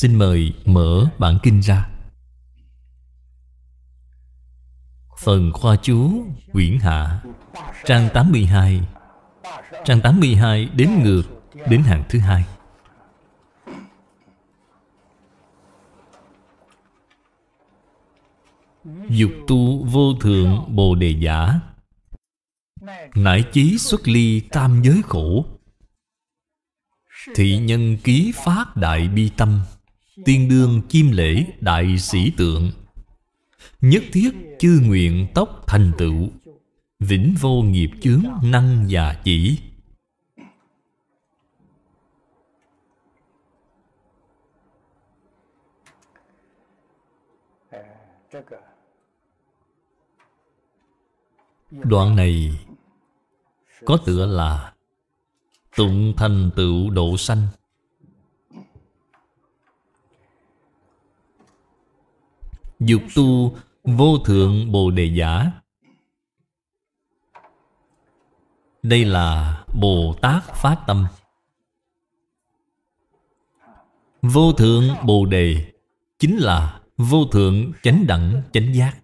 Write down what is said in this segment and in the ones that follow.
Xin mời mở bản kinh ra Phần khoa chú Quyển Hạ Trang 82 Trang 82 đến ngược Đến hàng thứ hai Dục tu vô thượng bồ đề giả Nải chí xuất ly tam giới khổ Thị nhân ký phát đại bi tâm Tiên đương chim lễ đại sĩ tượng Nhất thiết chư nguyện tóc thành tựu Vĩnh vô nghiệp chướng năng già chỉ Đoạn này có tựa là Tụng thành tựu độ sanh Dục tu vô thượng Bồ Đề Giả Đây là Bồ Tát Phát Tâm Vô thượng Bồ Đề Chính là vô thượng chánh đẳng chánh giác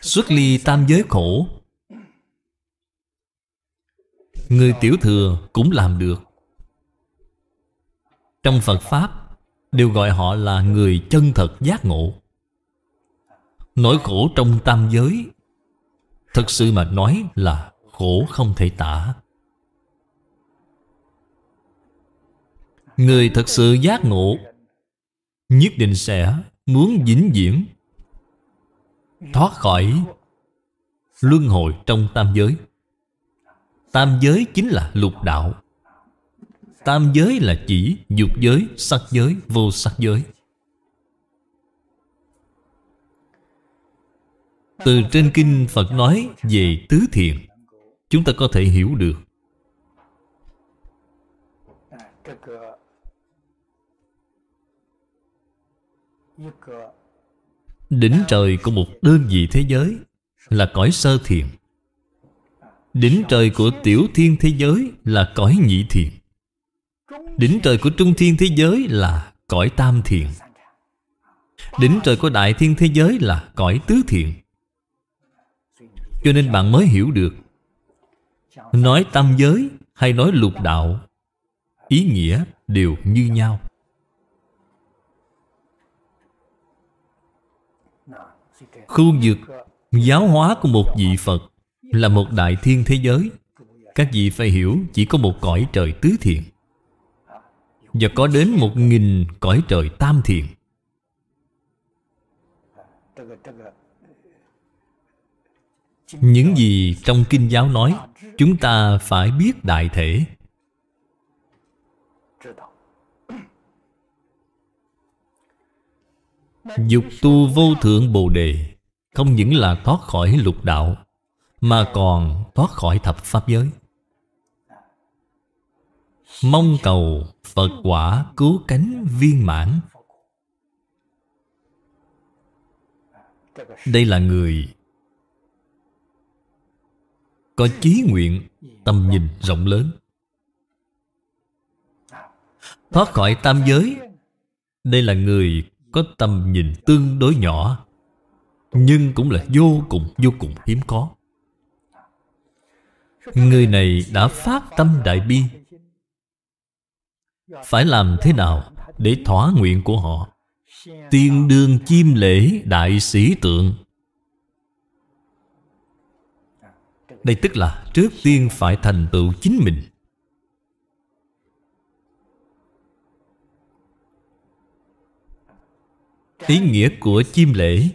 Xuất ly tam giới khổ Người tiểu thừa cũng làm được trong Phật Pháp Đều gọi họ là người chân thật giác ngộ Nỗi khổ trong tam giới Thật sự mà nói là khổ không thể tả Người thật sự giác ngộ Nhất định sẽ muốn vĩnh viễn Thoát khỏi Luân hồi trong tam giới Tam giới chính là lục đạo Tam giới là chỉ dục giới, sắc giới, vô sắc giới Từ trên kinh Phật nói về tứ thiền Chúng ta có thể hiểu được Đỉnh trời của một đơn vị thế giới Là cõi sơ thiền Đỉnh trời của tiểu thiên thế giới Là cõi nhị thiền Đỉnh trời của trung thiên thế giới là cõi tam thiền Đỉnh trời của đại thiên thế giới là cõi tứ thiện Cho nên bạn mới hiểu được Nói tam giới hay nói lục đạo Ý nghĩa đều như nhau Khu vực giáo hóa của một vị Phật Là một đại thiên thế giới Các vị phải hiểu chỉ có một cõi trời tứ thiện và có đến một nghìn cõi trời tam thiền Những gì trong kinh giáo nói Chúng ta phải biết đại thể Dục tu vô thượng Bồ Đề Không những là thoát khỏi lục đạo Mà còn thoát khỏi thập pháp giới mong cầu Phật quả cứu cánh viên mãn. Đây là người có chí nguyện, tầm nhìn rộng lớn. Thoát khỏi tam giới, đây là người có tầm nhìn tương đối nhỏ, nhưng cũng là vô cùng vô cùng hiếm có. Người này đã phát tâm đại bi phải làm thế nào để thỏa nguyện của họ Tiên đương chim lễ đại sĩ tượng Đây tức là trước tiên phải thành tựu chính mình Ý nghĩa của chim lễ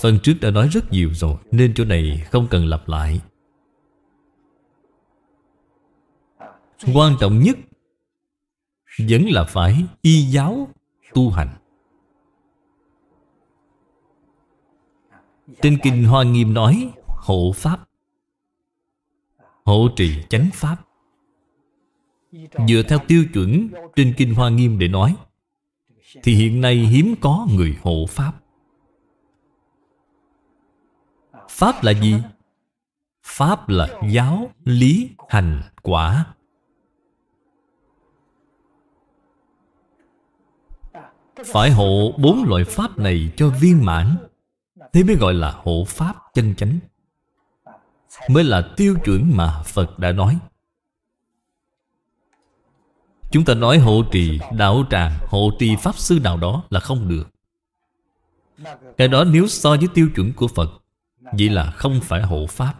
Phần trước đã nói rất nhiều rồi Nên chỗ này không cần lặp lại Quan trọng nhất vẫn là phải y giáo tu hành Trên Kinh Hoa Nghiêm nói Hộ Pháp Hộ trì chánh Pháp Dựa theo tiêu chuẩn Trên Kinh Hoa Nghiêm để nói Thì hiện nay hiếm có người hộ Pháp Pháp là gì? Pháp là giáo, lý, hành, quả Phải hộ bốn loại pháp này cho viên mãn Thế mới gọi là hộ pháp chân chánh Mới là tiêu chuẩn mà Phật đã nói Chúng ta nói hộ trì, đạo tràng, hộ trì pháp sư nào đó là không được Cái đó nếu so với tiêu chuẩn của Phật Vậy là không phải hộ pháp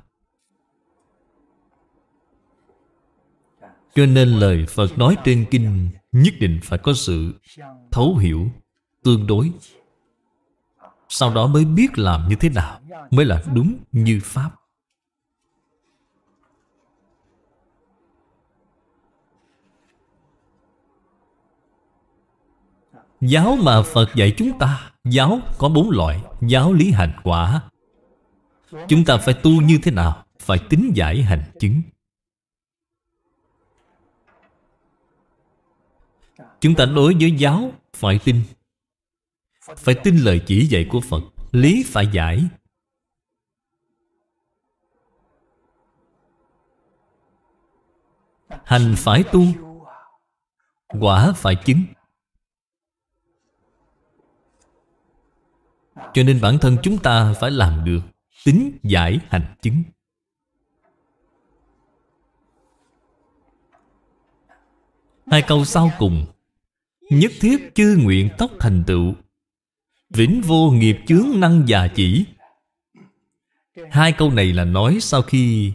Cho nên lời Phật nói trên kinh Nhất định phải có sự thấu hiểu, tương đối Sau đó mới biết làm như thế nào mới là đúng như Pháp Giáo mà Phật dạy chúng ta Giáo có bốn loại Giáo lý hành quả Chúng ta phải tu như thế nào Phải tính giải hành chứng Chúng ta đối với giáo phải tin Phải tin lời chỉ dạy của Phật Lý phải giải Hành phải tu Quả phải chứng Cho nên bản thân chúng ta phải làm được Tính giải hành chứng Hai câu sau cùng Nhất thiết chư nguyện tốc thành tựu Vĩnh vô nghiệp chướng năng già chỉ Hai câu này là nói sau khi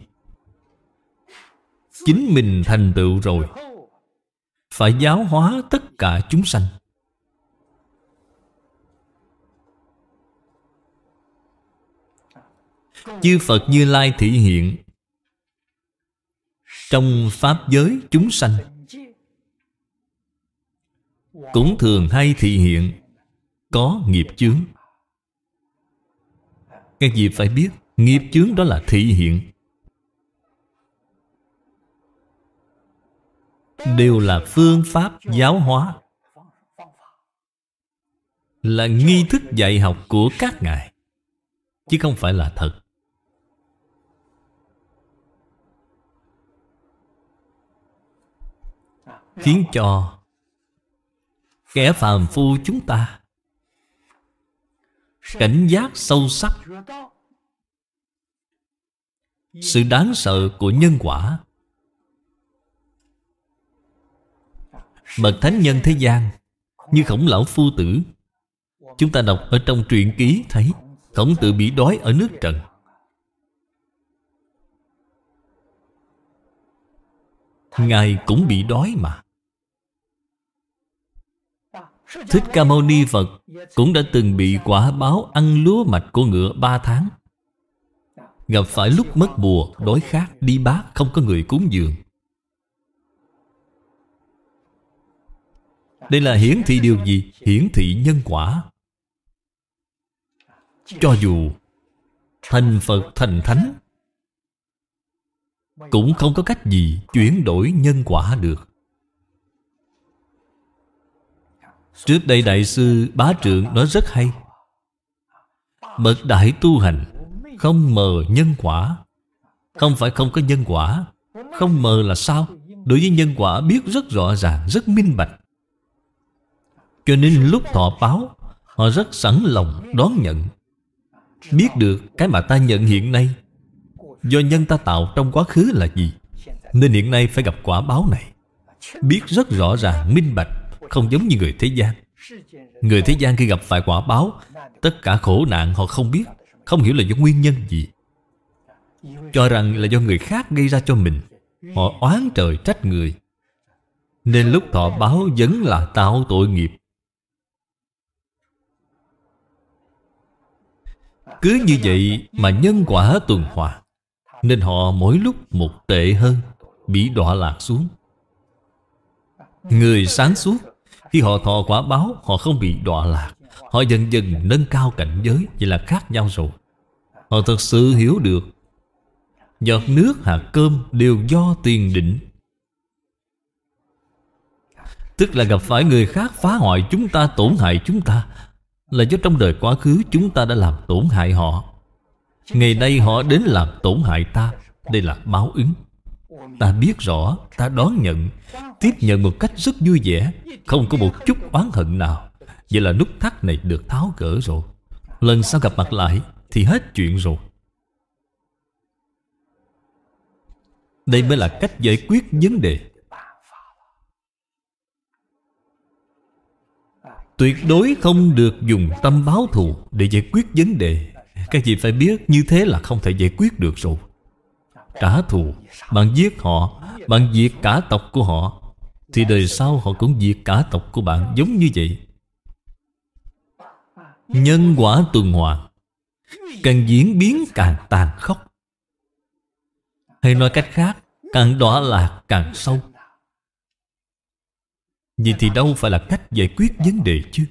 Chính mình thành tựu rồi Phải giáo hóa tất cả chúng sanh Chư Phật Như Lai thị hiện Trong Pháp giới chúng sanh cũng thường hay thị hiện có nghiệp chướng các vị phải biết nghiệp chướng đó là thị hiện đều là phương pháp giáo hóa là nghi thức dạy học của các ngài chứ không phải là thật khiến cho kẻ phàm phu chúng ta cảnh giác sâu sắc sự đáng sợ của nhân quả bậc thánh nhân thế gian như khổng lão phu tử chúng ta đọc ở trong truyện ký thấy khổng tử bị đói ở nước trần ngài cũng bị đói mà Thích Ca Mâu Ni Phật cũng đã từng bị quả báo ăn lúa mạch của ngựa ba tháng Gặp phải lúc mất mùa, đói khát, đi bát, không có người cúng dường Đây là hiển thị điều gì? Hiển thị nhân quả Cho dù thành Phật thành Thánh Cũng không có cách gì chuyển đổi nhân quả được Trước đây Đại sư Bá trưởng nói rất hay Bậc đại tu hành Không mờ nhân quả Không phải không có nhân quả Không mờ là sao Đối với nhân quả biết rất rõ ràng Rất minh bạch Cho nên lúc thọ báo Họ rất sẵn lòng đón nhận Biết được cái mà ta nhận hiện nay Do nhân ta tạo trong quá khứ là gì Nên hiện nay phải gặp quả báo này Biết rất rõ ràng, minh bạch không giống như người thế gian Người thế gian khi gặp phải quả báo Tất cả khổ nạn họ không biết Không hiểu là do nguyên nhân gì Cho rằng là do người khác gây ra cho mình Họ oán trời trách người Nên lúc thọ báo vẫn là tạo tội nghiệp Cứ như vậy mà nhân quả tuần hòa, Nên họ mỗi lúc một tệ hơn Bị đọa lạc xuống Người sáng suốt khi họ thọ quả báo Họ không bị đọa lạc Họ dần dần nâng cao cảnh giới Vậy là khác nhau rồi Họ thật sự hiểu được Giọt nước hạt cơm đều do tiền định Tức là gặp phải người khác phá hoại chúng ta Tổn hại chúng ta Là do trong đời quá khứ chúng ta đã làm tổn hại họ Ngày nay họ đến làm tổn hại ta Đây là báo ứng Ta biết rõ Ta đón nhận Tiếp nhận một cách rất vui vẻ Không có một chút oán hận nào Vậy là nút thắt này được tháo gỡ rồi Lần sau gặp mặt lại Thì hết chuyện rồi Đây mới là cách giải quyết vấn đề Tuyệt đối không được dùng tâm báo thù Để giải quyết vấn đề Các vị phải biết như thế là không thể giải quyết được rồi trả thù Bạn giết họ Bạn diệt cả tộc của họ Thì đời sau họ cũng diệt cả tộc của bạn Giống như vậy Nhân quả tuần hoàn Càng diễn biến càng tàn khốc Hay nói cách khác Càng đọa lạc càng sâu Vậy thì đâu phải là cách giải quyết vấn đề chứ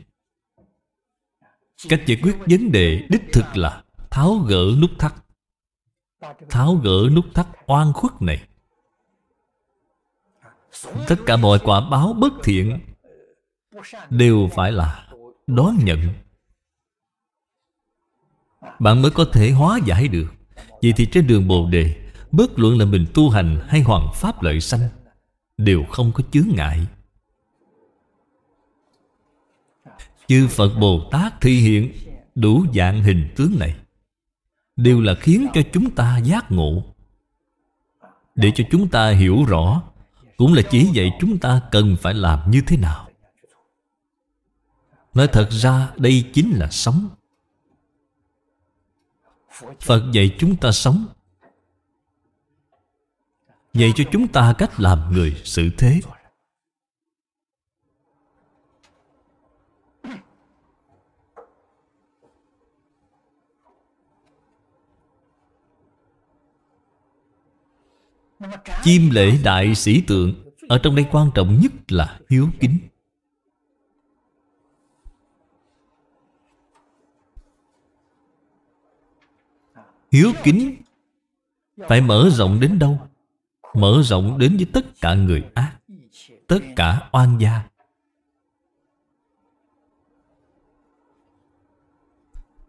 Cách giải quyết vấn đề đích thực là Tháo gỡ nút thắt tháo gỡ nút thắt oan khuất này tất cả mọi quả báo bất thiện đều phải là đón nhận bạn mới có thể hóa giải được vậy thì trên đường bồ đề bất luận là mình tu hành hay hoàn pháp lợi sanh đều không có chướng ngại chư phật bồ tát thi hiện đủ dạng hình tướng này đều là khiến cho chúng ta giác ngộ để cho chúng ta hiểu rõ cũng là chỉ dạy chúng ta cần phải làm như thế nào nói thật ra đây chính là sống phật dạy chúng ta sống dạy cho chúng ta cách làm người xử thế Chim lễ đại sĩ tượng Ở trong đây quan trọng nhất là hiếu kính Hiếu kính Phải mở rộng đến đâu Mở rộng đến với tất cả người ác Tất cả oan gia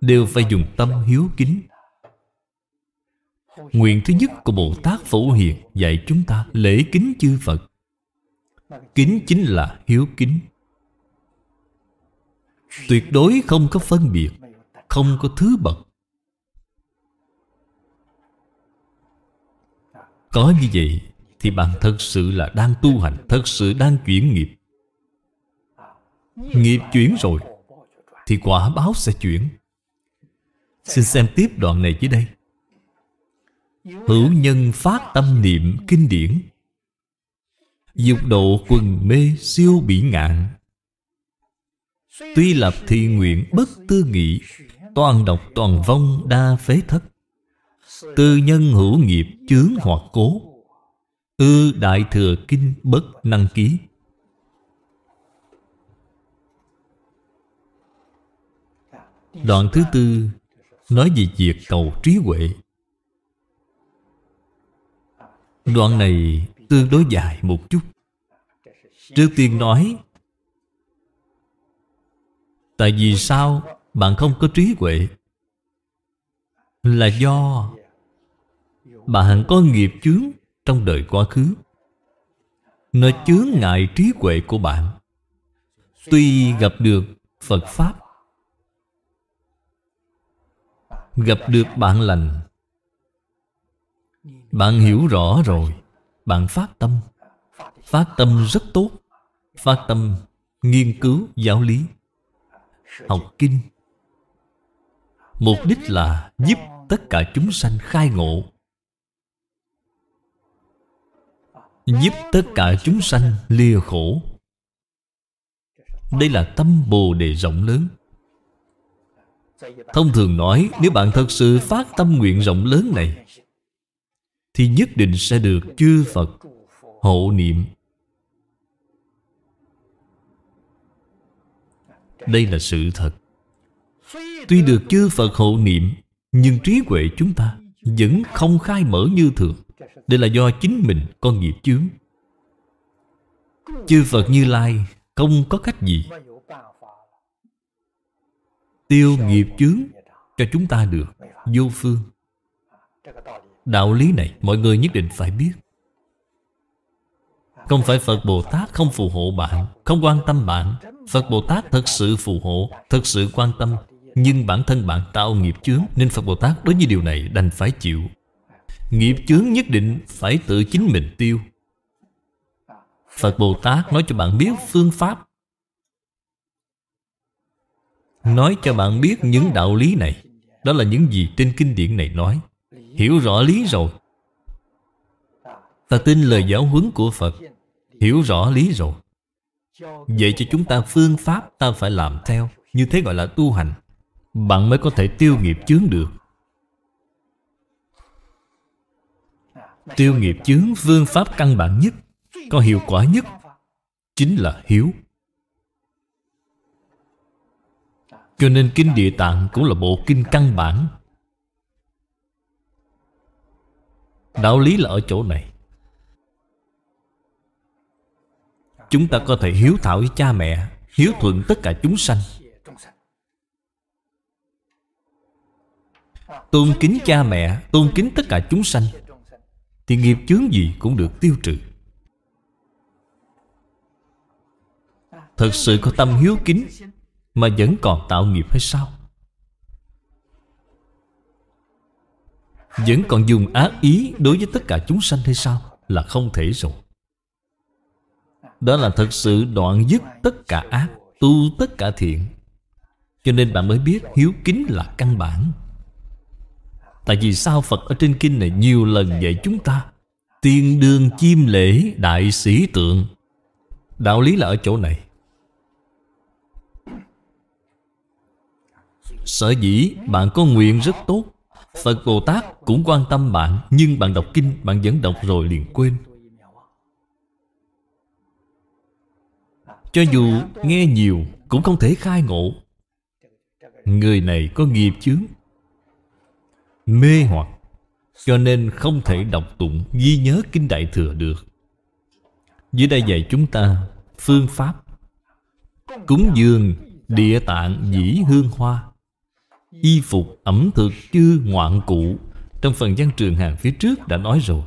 Đều phải dùng tâm hiếu kính Nguyện thứ nhất của Bồ Tát Phổ Hiền dạy chúng ta lễ kính chư Phật. Kính chính là hiếu kính. Tuyệt đối không có phân biệt, không có thứ bậc. Có như vậy thì bạn thật sự là đang tu hành, thật sự đang chuyển nghiệp. Nghiệp chuyển rồi thì quả báo sẽ chuyển. Xin xem tiếp đoạn này dưới đây. Hữu nhân phát tâm niệm kinh điển Dục độ quần mê siêu bỉ ngạn Tuy lập thi nguyện bất tư nghị Toàn độc toàn vong đa phế thất Tư nhân hữu nghiệp chướng hoặc cố Ư đại thừa kinh bất năng ký Đoạn thứ tư Nói về việc cầu trí huệ Đoạn này tương đối dài một chút Trước tiên nói Tại vì sao bạn không có trí huệ Là do Bạn có nghiệp chướng trong đời quá khứ Nó chướng ngại trí huệ của bạn Tuy gặp được Phật Pháp Gặp được bạn lành bạn hiểu rõ rồi Bạn phát tâm Phát tâm rất tốt Phát tâm nghiên cứu giáo lý Học kinh Mục đích là giúp tất cả chúng sanh khai ngộ Giúp tất cả chúng sanh lìa khổ Đây là tâm Bồ Đề rộng lớn Thông thường nói Nếu bạn thật sự phát tâm nguyện rộng lớn này thì nhất định sẽ được chư Phật hộ niệm. Đây là sự thật. Tuy được chư Phật hộ niệm, nhưng trí huệ chúng ta vẫn không khai mở như thường. Đây là do chính mình có nghiệp chướng. Chư Phật Như Lai không có cách gì tiêu nghiệp chướng cho chúng ta được vô phương Đạo lý này mọi người nhất định phải biết Không phải Phật Bồ Tát không phù hộ bạn Không quan tâm bạn Phật Bồ Tát thật sự phù hộ Thật sự quan tâm Nhưng bản thân bạn tạo nghiệp chướng Nên Phật Bồ Tát đối với điều này đành phải chịu Nghiệp chướng nhất định phải tự chính mình tiêu Phật Bồ Tát nói cho bạn biết phương pháp Nói cho bạn biết những đạo lý này Đó là những gì trên kinh điển này nói Hiểu rõ lý rồi Ta tin lời giáo huấn của Phật Hiểu rõ lý rồi Vậy cho chúng ta phương pháp ta phải làm theo Như thế gọi là tu hành Bạn mới có thể tiêu nghiệp chướng được Tiêu nghiệp chướng phương pháp căn bản nhất Có hiệu quả nhất Chính là hiếu Cho nên Kinh Địa Tạng cũng là bộ kinh căn bản Đạo lý là ở chỗ này Chúng ta có thể hiếu thảo với cha mẹ Hiếu thuận tất cả chúng sanh Tôn kính cha mẹ Tôn kính tất cả chúng sanh Thì nghiệp chướng gì cũng được tiêu trừ Thật sự có tâm hiếu kính Mà vẫn còn tạo nghiệp hay sao Vẫn còn dùng ác ý đối với tất cả chúng sanh hay sao Là không thể rồi Đó là thật sự đoạn dứt tất cả ác Tu tất cả thiện Cho nên bạn mới biết hiếu kính là căn bản Tại vì sao Phật ở trên kinh này nhiều lần dạy chúng ta Tiên đương chim lễ đại sĩ tượng Đạo lý là ở chỗ này Sở dĩ bạn có nguyện rất tốt Phật Bồ Tát cũng quan tâm bạn Nhưng bạn đọc kinh bạn vẫn đọc rồi liền quên Cho dù nghe nhiều cũng không thể khai ngộ Người này có nghiệp chướng Mê hoặc Cho nên không thể đọc tụng ghi nhớ kinh đại thừa được Dưới đây dạy chúng ta phương pháp Cúng dường địa tạng dĩ hương hoa y phục, ẩm thực, chư ngoạn cụ Trong phần văn trường hàng phía trước đã nói rồi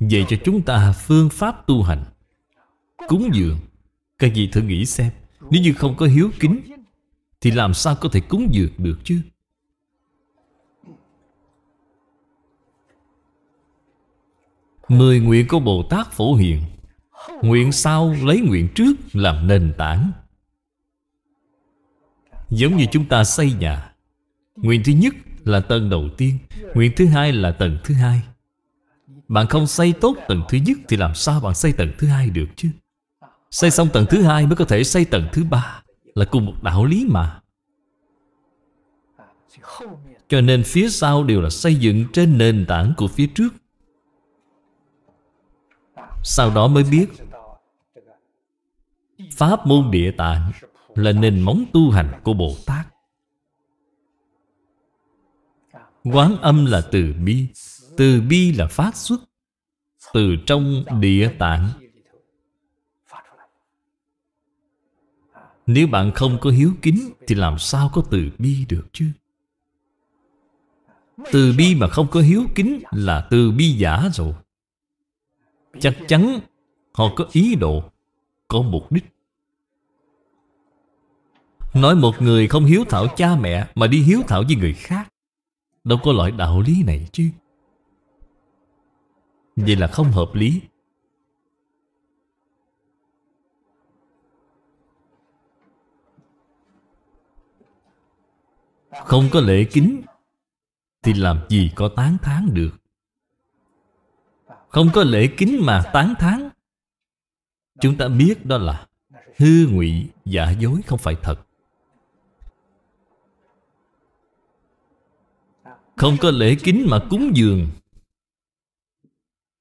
Dạy cho chúng ta phương pháp tu hành Cúng dường Các vị thử nghĩ xem Nếu như không có hiếu kính Thì làm sao có thể cúng dường được chứ Mười nguyện của Bồ Tát Phổ Hiền Nguyện sau lấy nguyện trước làm nền tảng Giống như chúng ta xây nhà Nguyện thứ nhất là tầng đầu tiên Nguyện thứ hai là tầng thứ hai Bạn không xây tốt tầng thứ nhất Thì làm sao bạn xây tầng thứ hai được chứ Xây xong tầng thứ hai mới có thể xây tầng thứ ba Là cùng một đạo lý mà Cho nên phía sau đều là xây dựng trên nền tảng của phía trước Sau đó mới biết Pháp môn địa tạng là nền móng tu hành của Bồ Tát Quán âm là từ bi Từ bi là phát xuất Từ trong địa tạng Nếu bạn không có hiếu kính Thì làm sao có từ bi được chứ Từ bi mà không có hiếu kính Là từ bi giả rồi Chắc chắn Họ có ý đồ Có mục đích Nói một người không hiếu thảo cha mẹ Mà đi hiếu thảo với người khác Đâu có loại đạo lý này chứ Vậy là không hợp lý Không có lễ kính Thì làm gì có tán thán được Không có lễ kính mà tán thán Chúng ta biết đó là Hư ngụy, giả dối không phải thật Không có lễ kính mà cúng dường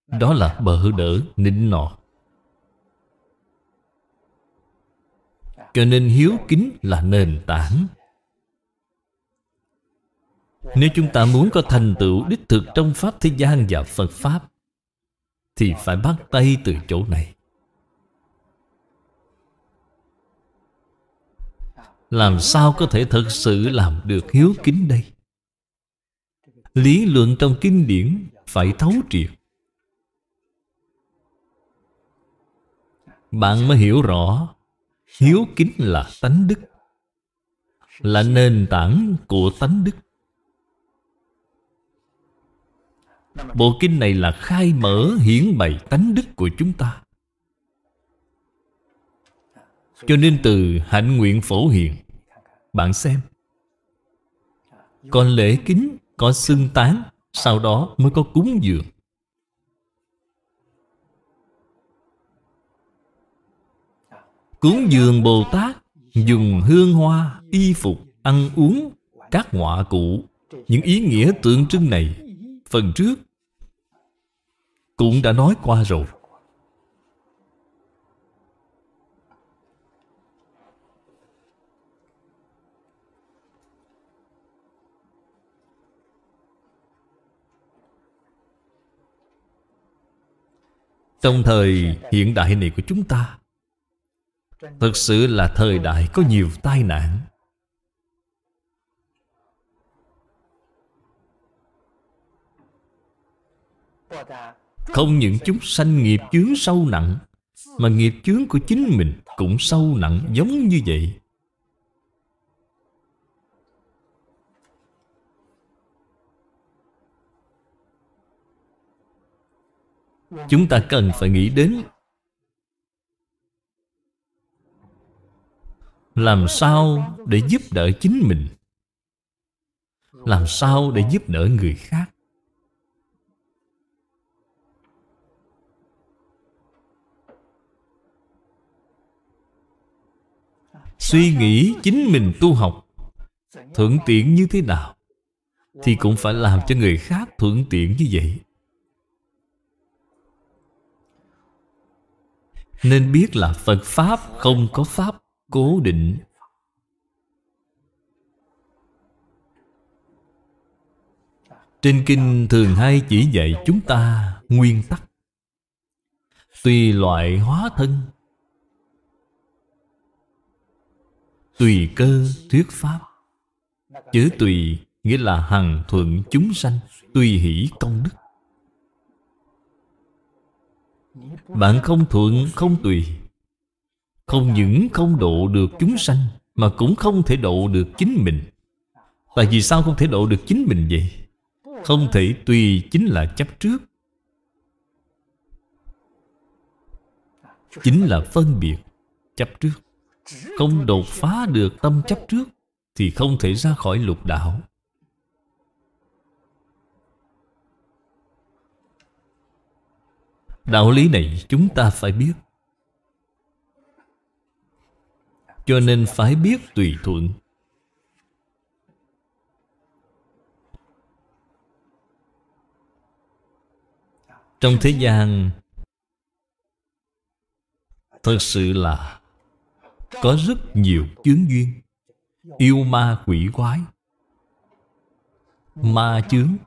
Đó là bỡ đỡ nịnh nọ Cho nên hiếu kính là nền tảng Nếu chúng ta muốn có thành tựu đích thực trong Pháp Thế gian và Phật Pháp Thì phải bắt tay từ chỗ này Làm sao có thể thật sự làm được hiếu kính đây Lý luận trong kinh điển phải thấu triệt Bạn mới hiểu rõ Hiếu kính là tánh đức Là nền tảng của tánh đức Bộ kinh này là khai mở hiển bày tánh đức của chúng ta Cho nên từ hạnh nguyện phổ hiện Bạn xem Còn lễ kính có xưng tán, sau đó mới có cúng dường. Cúng dường Bồ Tát dùng hương hoa, y phục, ăn uống, các ngọa cụ. Những ý nghĩa tượng trưng này, phần trước cũng đã nói qua rồi. Trong thời hiện đại này của chúng ta Thực sự là thời đại có nhiều tai nạn Không những chúng sanh nghiệp chướng sâu nặng Mà nghiệp chướng của chính mình cũng sâu nặng giống như vậy Chúng ta cần phải nghĩ đến Làm sao để giúp đỡ chính mình Làm sao để giúp đỡ người khác Suy nghĩ chính mình tu học Thuận tiện như thế nào Thì cũng phải làm cho người khác thuận tiện như vậy nên biết là phật pháp không có pháp cố định trên kinh thường hay chỉ dạy chúng ta nguyên tắc tùy loại hóa thân tùy cơ thuyết pháp chữ tùy nghĩa là hằng thuận chúng sanh tùy hỷ công đức bạn không thuận không tùy không những không độ được chúng sanh mà cũng không thể độ được chính mình tại vì sao không thể độ được chính mình vậy không thể tùy chính là chấp trước chính là phân biệt chấp trước không đột phá được tâm chấp trước thì không thể ra khỏi lục đạo Đạo lý này chúng ta phải biết Cho nên phải biết tùy thuận Trong thế gian Thật sự là Có rất nhiều chướng duyên Yêu ma quỷ quái Ma chướng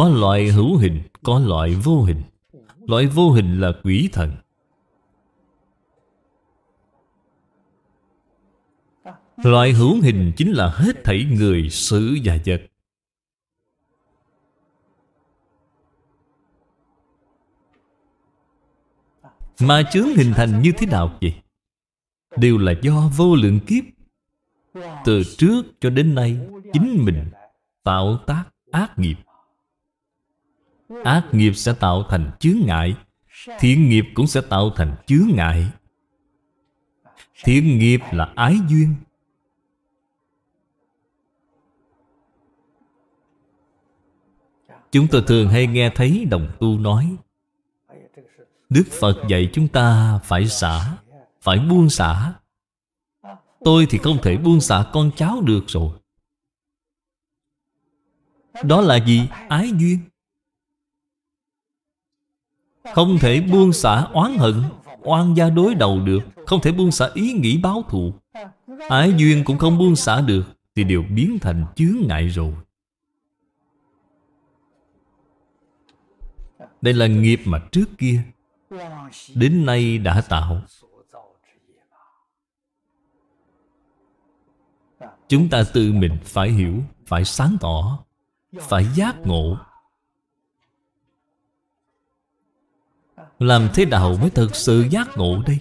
Có loại hữu hình, có loại vô hình Loại vô hình là quỷ thần Loại hữu hình chính là hết thảy người, sự và vật Mà chướng hình thành như thế nào vậy? Đều là do vô lượng kiếp Từ trước cho đến nay Chính mình tạo tác ác nghiệp Ác nghiệp sẽ tạo thành chướng ngại Thiện nghiệp cũng sẽ tạo thành chướng ngại Thiện nghiệp là ái duyên Chúng tôi thường hay nghe thấy đồng tu nói Đức Phật dạy chúng ta phải xả Phải buông xả Tôi thì không thể buông xả con cháu được rồi Đó là gì? Ái duyên không thể buông xả oán hận Oan gia đối đầu được Không thể buông xả ý nghĩ báo thù Ái duyên cũng không buông xả được Thì đều biến thành chướng ngại rồi Đây là nghiệp mà trước kia Đến nay đã tạo Chúng ta tự mình phải hiểu Phải sáng tỏ Phải giác ngộ Làm thế nào mới thật sự giác ngộ đây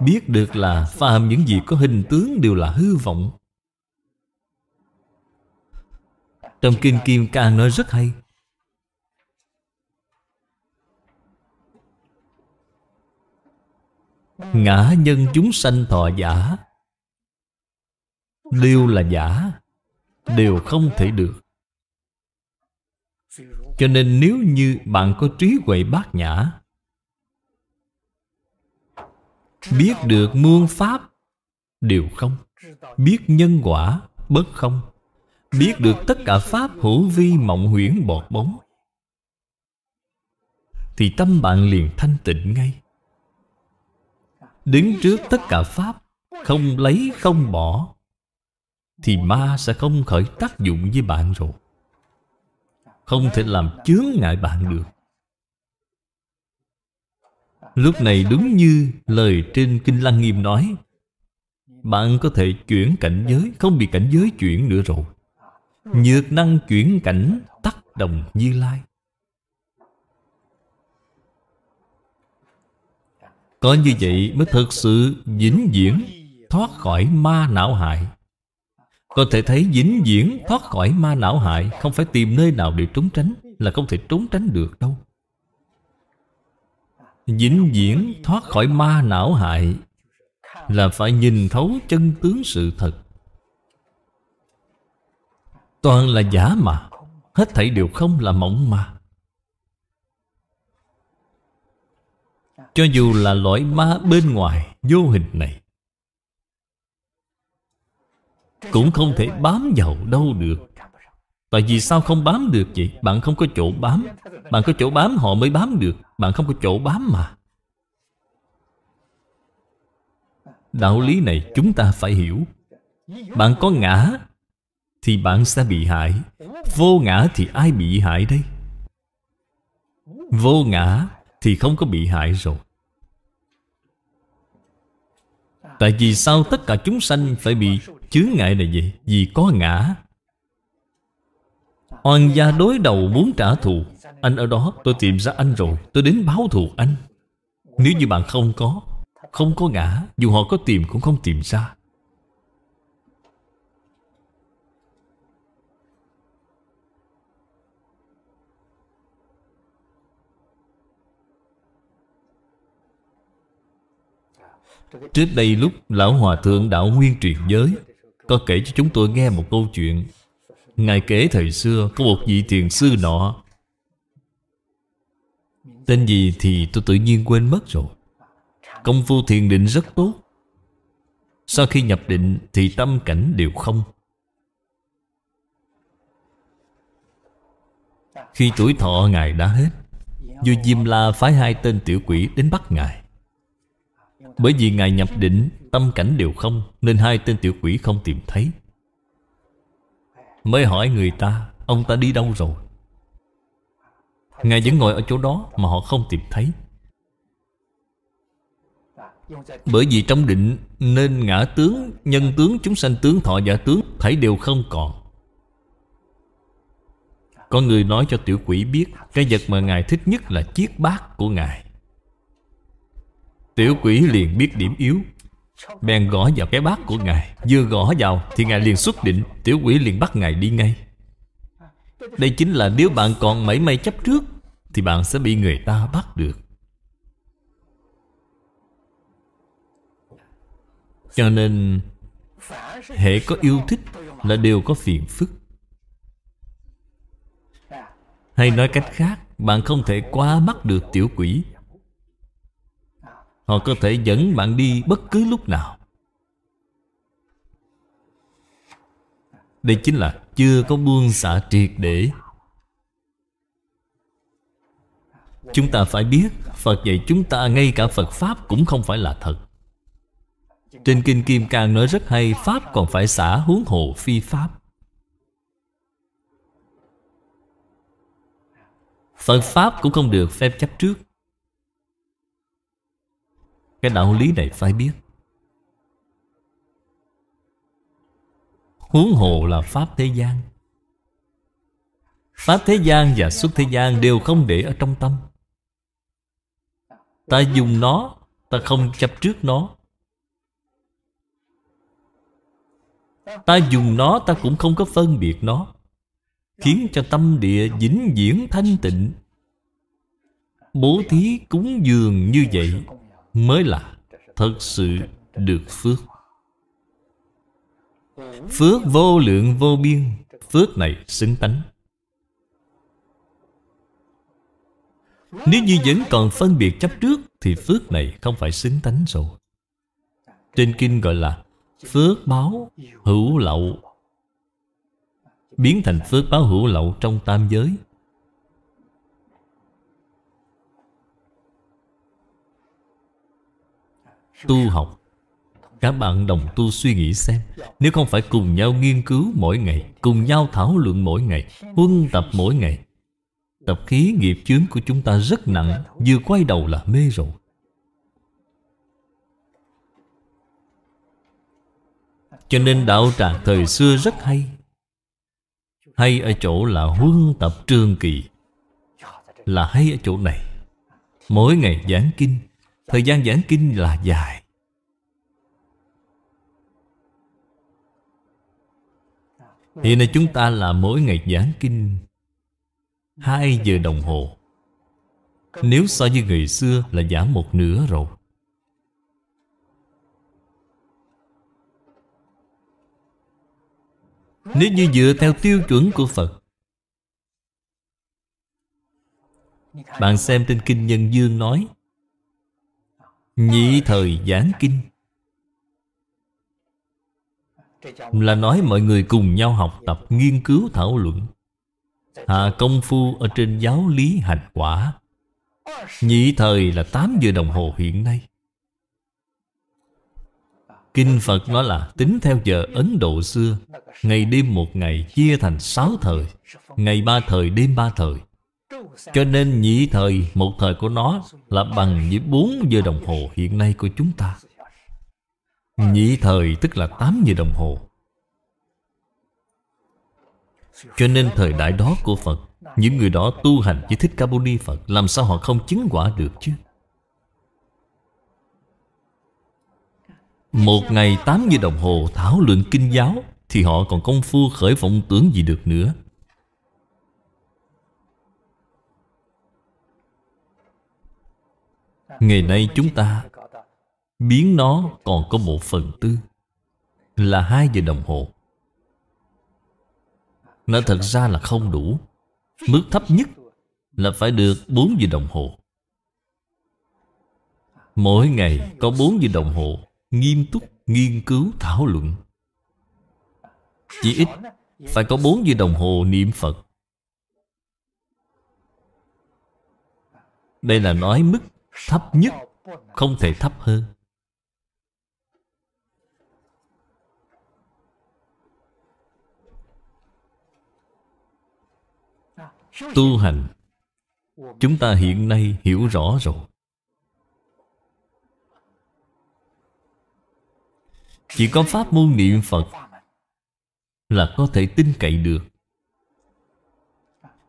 Biết được là phàm những gì có hình tướng đều là hư vọng Trong Kinh Kim Cang nói rất hay Ngã nhân chúng sanh thọ giả Đều là giả Đều không thể được cho nên nếu như bạn có trí huệ bát nhã Biết được muôn pháp đều không Biết nhân quả bất không Biết được tất cả pháp hữu vi mộng huyễn bọt bóng Thì tâm bạn liền thanh tịnh ngay Đứng trước tất cả pháp Không lấy không bỏ Thì ma sẽ không khởi tác dụng với bạn rồi không thể làm chướng ngại bạn được Lúc này đúng như lời trên Kinh Lăng Nghiêm nói Bạn có thể chuyển cảnh giới Không bị cảnh giới chuyển nữa rồi Nhược năng chuyển cảnh Tắc đồng như lai Có như vậy mới thật sự vĩnh viễn Thoát khỏi ma não hại có thể thấy dính diễn thoát khỏi ma não hại Không phải tìm nơi nào để trốn tránh Là không thể trốn tránh được đâu Dính diễn thoát khỏi ma não hại Là phải nhìn thấu chân tướng sự thật Toàn là giả mà Hết thảy đều không là mộng mà Cho dù là loại ma bên ngoài Vô hình này cũng không thể bám vào đâu được Tại vì sao không bám được vậy? Bạn không có chỗ bám Bạn có chỗ bám họ mới bám được Bạn không có chỗ bám mà Đạo lý này chúng ta phải hiểu Bạn có ngã Thì bạn sẽ bị hại Vô ngã thì ai bị hại đây? Vô ngã thì không có bị hại rồi Tại vì sao tất cả chúng sanh phải bị Chướng ngại là gì? Vì có ngã Oan gia đối đầu muốn trả thù Anh ở đó tôi tìm ra anh rồi Tôi đến báo thù anh Nếu như bạn không có Không có ngã Dù họ có tìm cũng không tìm ra Trước đây lúc Lão Hòa Thượng Đạo Nguyên truyền giới có kể cho chúng tôi nghe một câu chuyện Ngài kể thời xưa có một vị thiền sư nọ Tên gì thì tôi tự nhiên quên mất rồi Công phu thiền định rất tốt Sau khi nhập định thì tâm cảnh đều không Khi tuổi thọ Ngài đã hết Vua Diêm La phái hai tên tiểu quỷ đến bắt Ngài bởi vì Ngài nhập định Tâm cảnh đều không Nên hai tên tiểu quỷ không tìm thấy Mới hỏi người ta Ông ta đi đâu rồi Ngài vẫn ngồi ở chỗ đó Mà họ không tìm thấy Bởi vì trong định Nên ngã tướng, nhân tướng, chúng sanh tướng, thọ giả tướng thấy đều không còn Có người nói cho tiểu quỷ biết Cái vật mà Ngài thích nhất là chiếc bát của Ngài Tiểu quỷ liền biết điểm yếu Bèn gõ vào cái bát của Ngài Vừa gõ vào thì Ngài liền xuất định Tiểu quỷ liền bắt Ngài đi ngay Đây chính là nếu bạn còn mảy may chấp trước Thì bạn sẽ bị người ta bắt được Cho nên Hệ có yêu thích là đều có phiền phức Hay nói cách khác Bạn không thể quá mắc được tiểu quỷ Họ có thể dẫn bạn đi bất cứ lúc nào Đây chính là chưa có buông xả triệt để Chúng ta phải biết Phật dạy chúng ta ngay cả Phật Pháp cũng không phải là thật Trên Kinh Kim Cang nói rất hay Pháp còn phải xả huống hồ phi Pháp Phật Pháp cũng không được phép chấp trước cái đạo lý này phải biết Huống hồ là Pháp thế gian Pháp thế gian và xuất thế gian đều không để ở trong tâm Ta dùng nó Ta không chấp trước nó Ta dùng nó ta cũng không có phân biệt nó Khiến cho tâm địa dính viễn thanh tịnh Bố thí cúng dường như vậy mới là thật sự được phước phước vô lượng vô biên phước này xứng tánh nếu như vẫn còn phân biệt chấp trước thì phước này không phải xứng tánh rồi trên kinh gọi là phước báo hữu lậu biến thành phước báo hữu lậu trong tam giới tu học các bạn đồng tu suy nghĩ xem Nếu không phải cùng nhau nghiên cứu mỗi ngày Cùng nhau thảo luận mỗi ngày Huân tập mỗi ngày Tập khí nghiệp chướng của chúng ta rất nặng Vừa quay đầu là mê rồi Cho nên đạo tràng thời xưa rất hay Hay ở chỗ là huân tập trường kỳ Là hay ở chỗ này Mỗi ngày giảng kinh Thời gian giảng kinh là dài Hiện nay chúng ta là mỗi ngày giảng kinh hai giờ đồng hồ Nếu so với người xưa là giảm một nửa rồi Nếu như dựa theo tiêu chuẩn của Phật Bạn xem trên Kinh Nhân Dương nói Nhị thời giảng kinh Là nói mọi người cùng nhau học tập Nghiên cứu thảo luận Hạ công phu ở trên giáo lý hành quả Nhị thời là 8 giờ đồng hồ hiện nay Kinh Phật nói là tính theo giờ Ấn Độ xưa Ngày đêm một ngày chia thành 6 thời Ngày ba thời đêm ba thời cho nên nhị thời Một thời của nó là bằng với 4 giờ đồng hồ hiện nay của chúng ta Nhị thời tức là 8 giờ đồng hồ Cho nên thời đại đó của Phật Những người đó tu hành với Thích Ca Mâu Ni Phật Làm sao họ không chứng quả được chứ Một ngày 8 giờ đồng hồ thảo luận kinh giáo Thì họ còn công phu khởi vọng tưởng gì được nữa Ngày nay chúng ta biến nó còn có một phần tư là hai giờ đồng hồ. Nó thật ra là không đủ. Mức thấp nhất là phải được 4 giờ đồng hồ. Mỗi ngày có 4 giờ đồng hồ nghiêm túc nghiên cứu thảo luận. Chỉ ít phải có 4 giờ đồng hồ niệm Phật. Đây là nói mức thấp nhất không thể thấp hơn tu hành chúng ta hiện nay hiểu rõ rồi chỉ có pháp môn niệm phật là có thể tin cậy được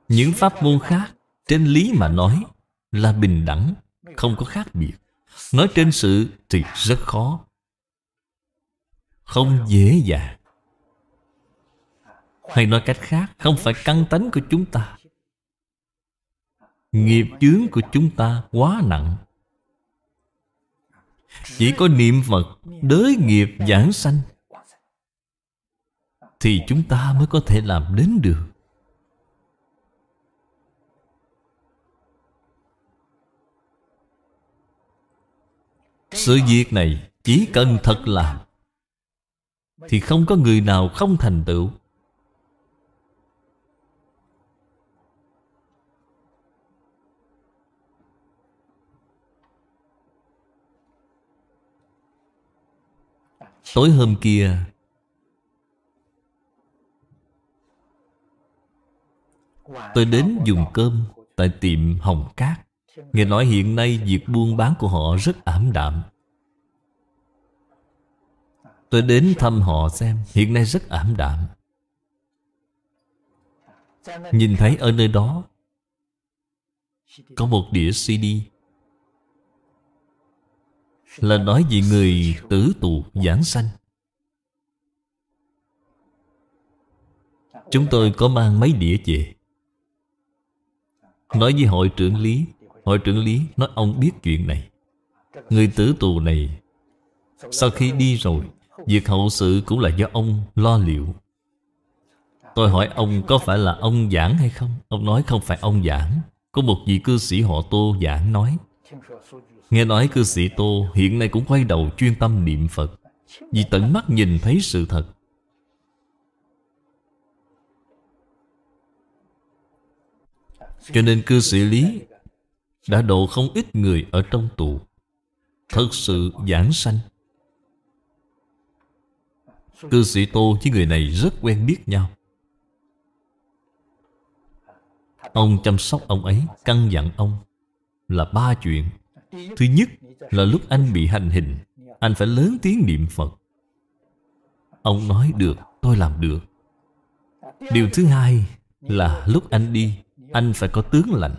những pháp môn khác trên lý mà nói là bình đẳng không có khác biệt nói trên sự thì rất khó không dễ dàng hay nói cách khác không phải căn tánh của chúng ta nghiệp chướng của chúng ta quá nặng chỉ có niệm phật đới nghiệp giảng sanh thì chúng ta mới có thể làm đến được Sự việc này chỉ cần thật làm Thì không có người nào không thành tựu Tối hôm kia Tôi đến dùng cơm Tại tiệm Hồng Cát Nghe nói hiện nay việc buôn bán của họ rất ảm đạm Tôi đến thăm họ xem Hiện nay rất ảm đạm Nhìn thấy ở nơi đó Có một đĩa CD Là nói về người tử tù giảng sanh Chúng tôi có mang mấy đĩa về Nói với hội trưởng lý Hội trưởng Lý nói ông biết chuyện này Người tử tù này Sau khi đi rồi Việc hậu sự cũng là do ông lo liệu Tôi hỏi ông có phải là ông giảng hay không Ông nói không phải ông giảng Có một vị cư sĩ họ Tô giảng nói Nghe nói cư sĩ Tô hiện nay cũng quay đầu chuyên tâm niệm Phật Vì tận mắt nhìn thấy sự thật Cho nên cư sĩ Lý đã độ không ít người ở trong tù. Thật sự giảng sanh. Cư sĩ Tô với người này rất quen biết nhau. Ông chăm sóc ông ấy, căn dặn ông là ba chuyện. Thứ nhất là lúc anh bị hành hình, anh phải lớn tiếng niệm Phật. Ông nói được, tôi làm được. Điều thứ hai là lúc anh đi, anh phải có tướng lạnh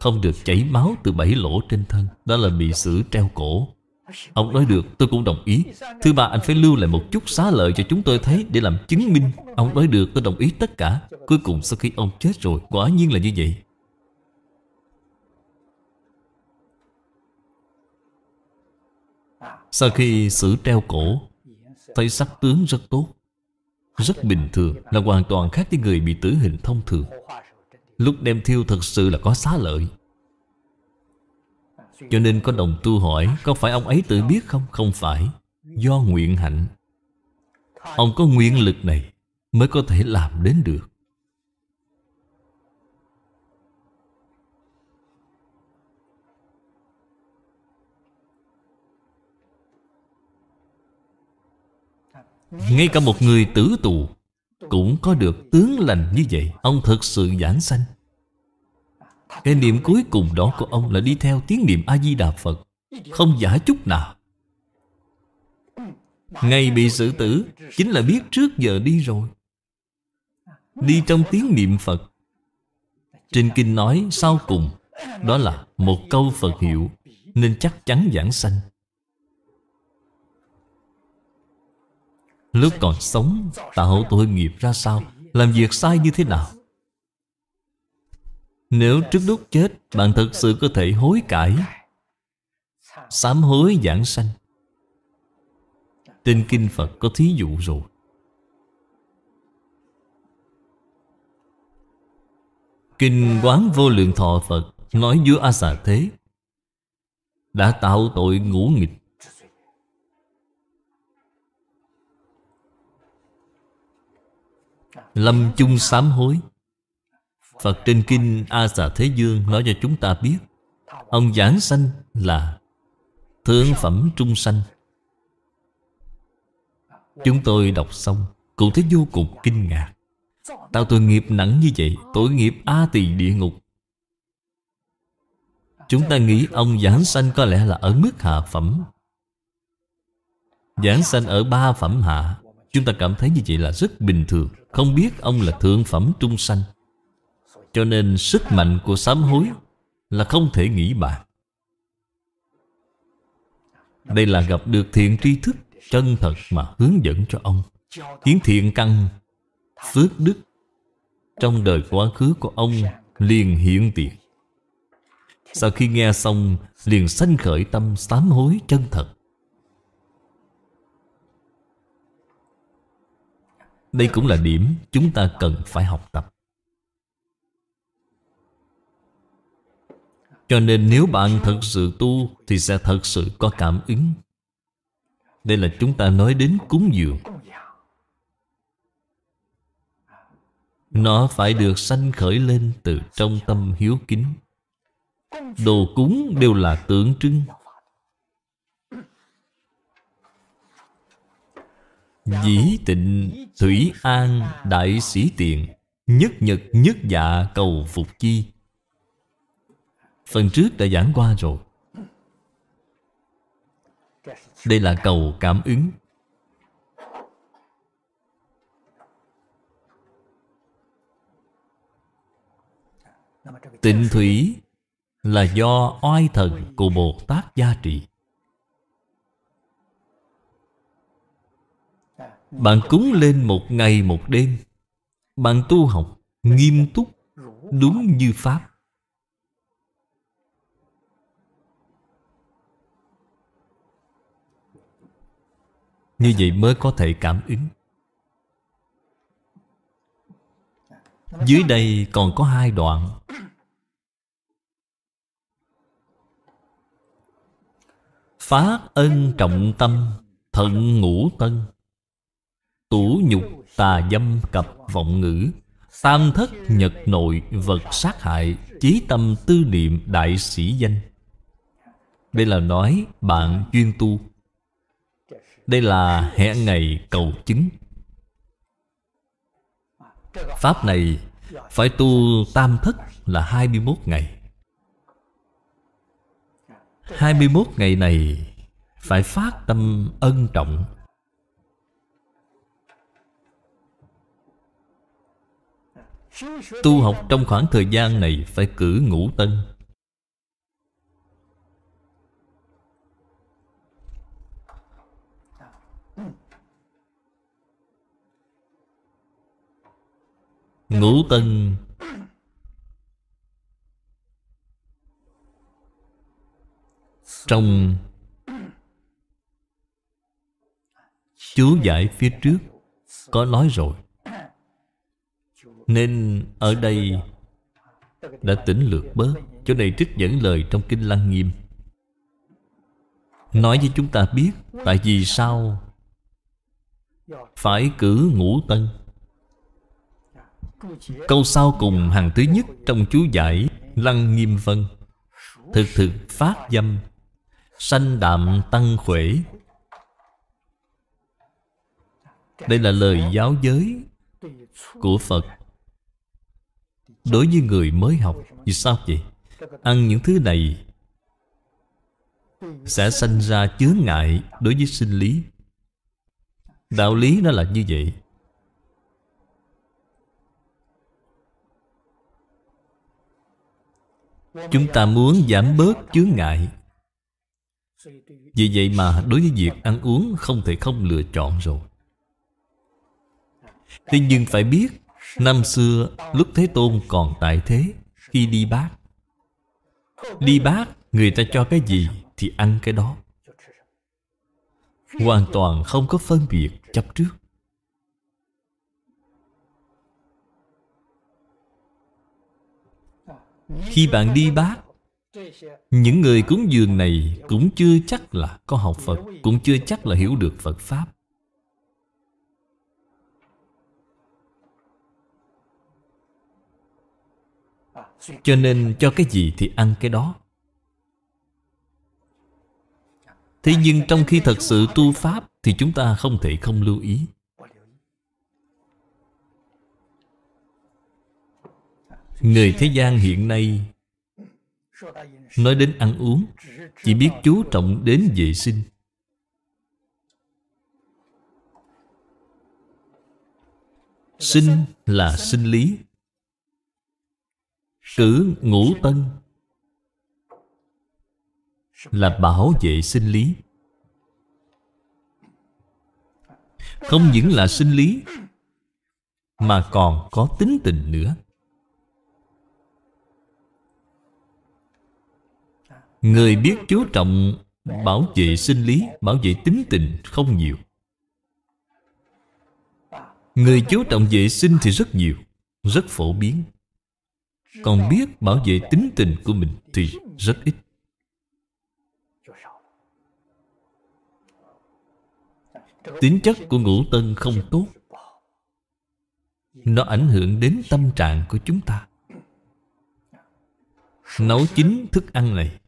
không được chảy máu từ bảy lỗ trên thân Đó là bị xử treo cổ Ông nói được tôi cũng đồng ý Thứ ba anh phải lưu lại một chút xá lợi cho chúng tôi thấy Để làm chứng minh Ông nói được tôi đồng ý tất cả Cuối cùng sau khi ông chết rồi Quả nhiên là như vậy Sau khi xử treo cổ Thấy sắc tướng rất tốt Rất bình thường Là hoàn toàn khác với người bị tử hình thông thường Lúc đem thiêu thật sự là có xá lợi Cho nên có đồng tu hỏi Có phải ông ấy tự biết không? Không phải Do nguyện hạnh Ông có nguyện lực này Mới có thể làm đến được Ngay cả một người tử tù cũng có được tướng lành như vậy Ông thật sự giảng sanh Cái niệm cuối cùng đó của ông là đi theo tiếng niệm A-di-đà Phật Không giả chút nào Ngày bị xử tử Chính là biết trước giờ đi rồi Đi trong tiếng niệm Phật Trên kinh nói sau cùng Đó là một câu Phật hiệu Nên chắc chắn giảng sanh Lúc còn sống Tạo tội nghiệp ra sao Làm việc sai như thế nào Nếu trước lúc chết Bạn thật sự có thể hối cải Sám hối giảng sanh Trên Kinh Phật có thí dụ rồi Kinh Quán Vô Lượng Thọ Phật Nói với A Xà Thế Đã tạo tội ngũ nghịch Lâm chung sám hối Phật trên kinh A Xà Thế Dương nói cho chúng ta biết Ông giảng sanh là Thượng phẩm trung sanh Chúng tôi đọc xong Cũng thấy vô cùng kinh ngạc Tao tội nghiệp nặng như vậy Tội nghiệp A tỳ địa ngục Chúng ta nghĩ ông giảng sanh có lẽ là ở mức hạ phẩm Giảng sanh ở ba phẩm hạ Chúng ta cảm thấy như vậy là rất bình thường không biết ông là thượng phẩm trung sanh Cho nên sức mạnh của sám hối Là không thể nghĩ bàn Đây là gặp được thiện tri thức Chân thật mà hướng dẫn cho ông Kiến thiện căn Phước đức Trong đời quá khứ của ông Liền hiện tiền Sau khi nghe xong Liền sanh khởi tâm sám hối chân thật Đây cũng là điểm chúng ta cần phải học tập Cho nên nếu bạn thật sự tu Thì sẽ thật sự có cảm ứng Đây là chúng ta nói đến cúng dường Nó phải được sanh khởi lên từ trong tâm hiếu kính Đồ cúng đều là tượng trưng Dĩ tịnh thủy an đại sĩ tiện Nhất nhật nhất dạ cầu phục chi Phần trước đã giảng qua rồi Đây là cầu cảm ứng Tịnh thủy là do oai thần của Bồ Tát gia trị Bạn cúng lên một ngày một đêm Bạn tu học nghiêm túc đúng như Pháp Như vậy mới có thể cảm ứng Dưới đây còn có hai đoạn Phát ân trọng tâm Thận ngũ tân Tủ nhục tà dâm cập vọng ngữ Tam thất nhật nội vật sát hại Chí tâm tư niệm đại sĩ danh Đây là nói bạn chuyên tu Đây là hẹn ngày cầu chứng Pháp này phải tu tam thất là 21 ngày 21 ngày này phải phát tâm ân trọng Tu học trong khoảng thời gian này Phải cử ngũ tân Ngũ tân Trong Chú giải phía trước Có nói rồi nên ở đây đã tỉnh lược bớt Chỗ này trích dẫn lời trong Kinh Lăng Nghiêm Nói với chúng ta biết Tại vì sao Phải cử ngũ tân Câu sau cùng hàng thứ nhất Trong chú giải Lăng Nghiêm Vân Thực thực phát dâm Sanh đạm tăng khỏe Đây là lời giáo giới của Phật Đối với người mới học Vì sao vậy? Ăn những thứ này Sẽ sanh ra chướng ngại Đối với sinh lý Đạo lý nó là như vậy Chúng ta muốn giảm bớt chướng ngại Vì vậy mà đối với việc ăn uống Không thể không lựa chọn rồi Thế nhưng phải biết Năm xưa lúc Thế Tôn còn tại thế Khi đi bát Đi bát người ta cho cái gì Thì ăn cái đó Hoàn toàn không có phân biệt chấp trước Khi bạn đi bát Những người cúng dường này Cũng chưa chắc là có học Phật Cũng chưa chắc là hiểu được Phật Pháp Cho nên cho cái gì thì ăn cái đó Thế nhưng trong khi thật sự tu Pháp Thì chúng ta không thể không lưu ý Người thế gian hiện nay Nói đến ăn uống Chỉ biết chú trọng đến vệ sinh Sinh là sinh lý Cử ngũ tân Là bảo vệ sinh lý Không những là sinh lý Mà còn có tính tình nữa Người biết chú trọng bảo vệ sinh lý Bảo vệ tính tình không nhiều Người chú trọng vệ sinh thì rất nhiều Rất phổ biến còn biết bảo vệ tính tình của mình thì rất ít tính chất của ngũ tân không tốt nó ảnh hưởng đến tâm trạng của chúng ta nấu chín thức ăn này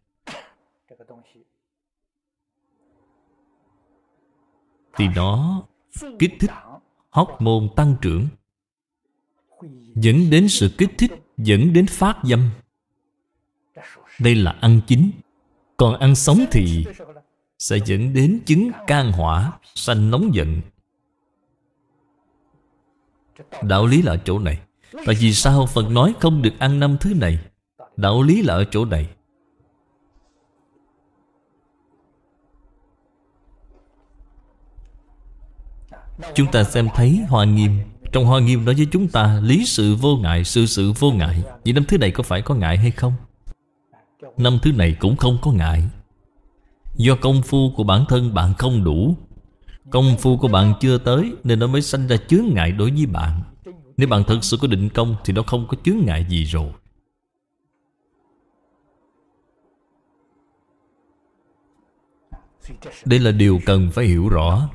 thì nó kích thích hóc môn tăng trưởng dẫn đến sự kích thích dẫn đến phát dâm đây là ăn chín còn ăn sống thì sẽ dẫn đến chứng can hỏa sanh nóng giận đạo lý là chỗ này tại vì sao phật nói không được ăn năm thứ này đạo lý là ở chỗ này chúng ta xem thấy hoa nghiêm trong Hoa Nghiêm nói với chúng ta Lý sự vô ngại, sự sự vô ngại Vậy năm thứ này có phải có ngại hay không? Năm thứ này cũng không có ngại Do công phu của bản thân bạn không đủ Công phu của bạn chưa tới Nên nó mới sanh ra chướng ngại đối với bạn Nếu bạn thật sự có định công Thì nó không có chướng ngại gì rồi Đây là điều cần phải hiểu rõ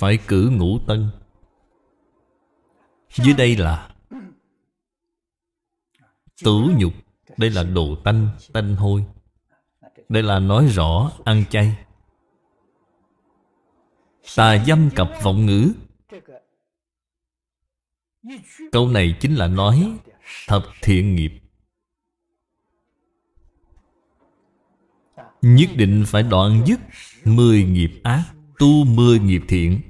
phải cử ngũ tân Dưới đây là Tử nhục Đây là đồ tanh, tanh hôi Đây là nói rõ ăn chay Tà dâm cặp vọng ngữ Câu này chính là nói Thập thiện nghiệp Nhất định phải đoạn dứt Mười nghiệp ác Tu mười nghiệp thiện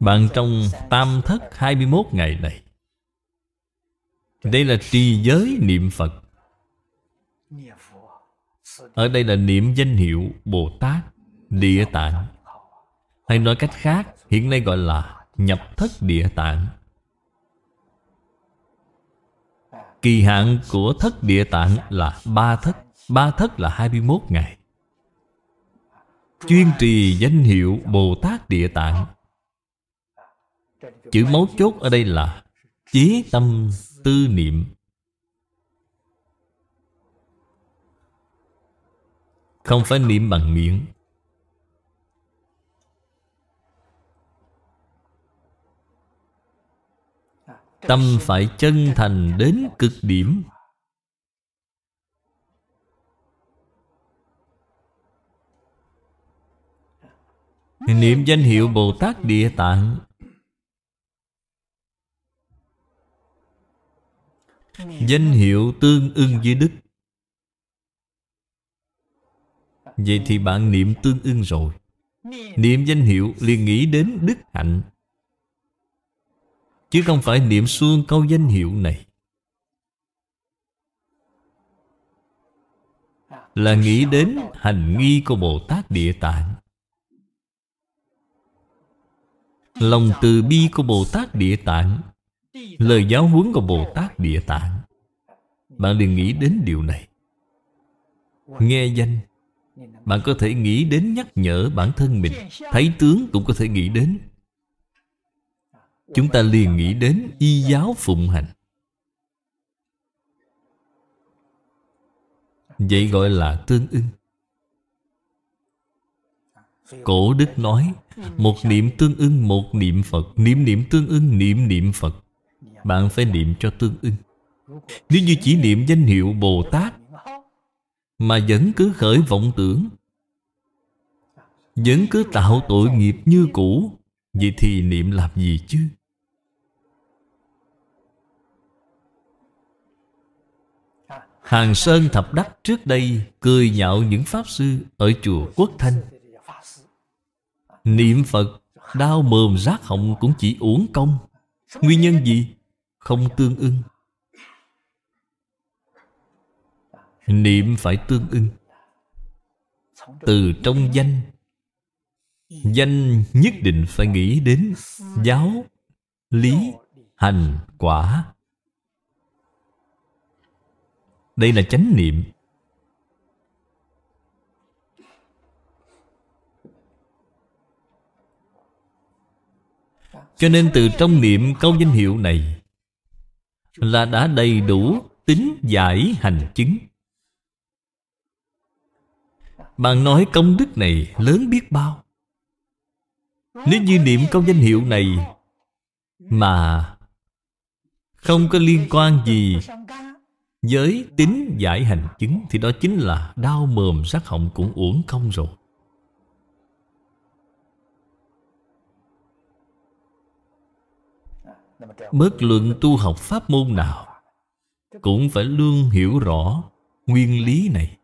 Bạn trong tam thất 21 ngày này Đây là trì giới niệm Phật Ở đây là niệm danh hiệu Bồ Tát Địa Tạng Hay nói cách khác Hiện nay gọi là nhập thất địa tạng Kỳ hạn của thất địa tạng là ba thất Ba thất là 21 ngày Chuyên trì danh hiệu Bồ Tát Địa Tạng chữ mấu chốt ở đây là chí tâm tư niệm không phải niệm bằng miệng tâm phải chân thành đến cực điểm niệm danh hiệu bồ tát địa tạng danh hiệu tương ưng với đức vậy thì bạn niệm tương ưng rồi niệm danh hiệu liền nghĩ đến đức hạnh chứ không phải niệm xuông câu danh hiệu này là nghĩ đến hành nghi của bồ tát địa tạng lòng từ bi của bồ tát địa tạng Lời giáo huấn của Bồ Tát Địa Tạng Bạn liền nghĩ đến điều này Nghe danh Bạn có thể nghĩ đến nhắc nhở bản thân mình Thấy tướng cũng có thể nghĩ đến Chúng ta liền nghĩ đến y giáo phụng hành Vậy gọi là tương ưng Cổ Đức nói Một niệm tương ưng một niệm Phật Niệm niệm tương ưng niệm niệm Phật bạn phải niệm cho tương ưng Nếu như chỉ niệm danh hiệu Bồ Tát Mà vẫn cứ khởi vọng tưởng Vẫn cứ tạo tội nghiệp như cũ Vậy thì niệm làm gì chứ? Hàng Sơn Thập Đắc trước đây cười nhạo những Pháp Sư ở chùa Quốc Thanh. Niệm Phật, đau mồm rác họng cũng chỉ uổng công. Nguyên nhân gì? không tương ưng niệm phải tương ưng từ trong danh danh nhất định phải nghĩ đến giáo lý hành quả đây là chánh niệm cho nên từ trong niệm câu danh hiệu này là đã đầy đủ tính giải hành chứng bạn nói công đức này lớn biết bao Nếu như niệm công danh hiệu này Mà Không có liên quan gì Với tính giải hành chứng Thì đó chính là đau mồm sát họng cũng uổng công rồi bất luận tu học pháp môn nào cũng phải luôn hiểu rõ nguyên lý này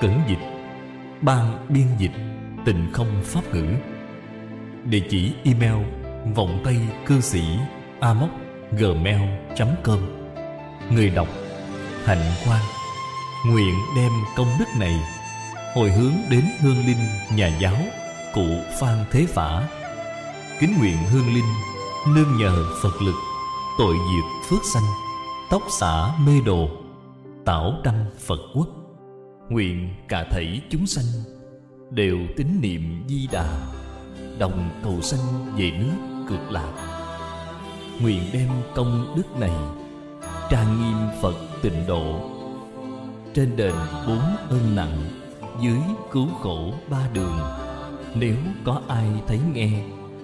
cẩn dịch ban biên dịch tình không pháp ngữ địa chỉ email vọng tay cư sĩ amoc gmail com người đọc hạnh quang nguyện đem công đức này hồi hướng đến hương linh nhà giáo cụ phan thế phả kính nguyện hương linh nương nhờ phật lực tội diệt phước sanh tóc xả mê đồ tảo đâm phật quốc nguyện cả thảy chúng sanh đều tín niệm di đà đồng cầu sanh về nước cực lạc nguyện đem công đức này trang nghiêm phật tịnh độ trên đền bốn ơn nặng dưới cứu khổ ba đường nếu có ai thấy nghe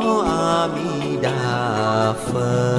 a phật